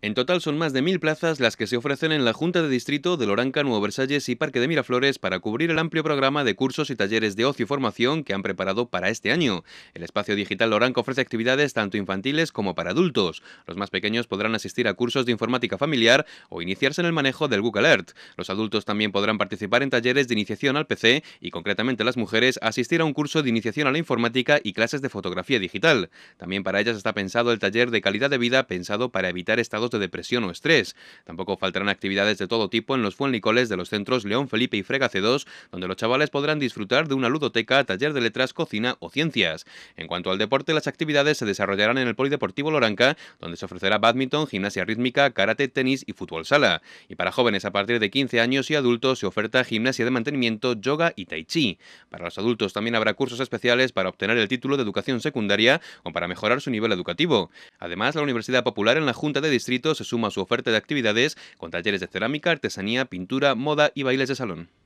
En total son más de mil plazas las que se ofrecen en la Junta de Distrito de Loranca, Nuevo Versalles y Parque de Miraflores para cubrir el amplio programa de cursos y talleres de ocio y formación que han preparado para este año. El espacio digital Loranca ofrece actividades tanto infantiles como para adultos. Los más pequeños podrán asistir a cursos de informática familiar o iniciarse en el manejo del Google Earth. Los adultos también podrán participar en talleres de iniciación al PC y concretamente las mujeres asistir a un curso de iniciación a la informática y clases de fotografía digital. También para ellas está pensado el taller de calidad de vida pensado para evitar estados de depresión o estrés. Tampoco faltarán actividades de todo tipo en los fuenlicoles de los centros León Felipe y Fregace 2, donde los chavales podrán disfrutar de una ludoteca, taller de letras, cocina o ciencias. En cuanto al deporte, las actividades se desarrollarán en el Polideportivo Loranca, donde se ofrecerá badminton, gimnasia rítmica, karate, tenis y fútbol sala. Y para jóvenes a partir de 15 años y adultos se oferta gimnasia de mantenimiento, yoga y tai chi. Para los adultos también habrá cursos especiales para obtener el título de educación secundaria o para mejorar su nivel educativo. Además, la Universidad Popular en la Junta de Distrito se suma su oferta de actividades con talleres de cerámica, artesanía, pintura, moda y bailes de salón.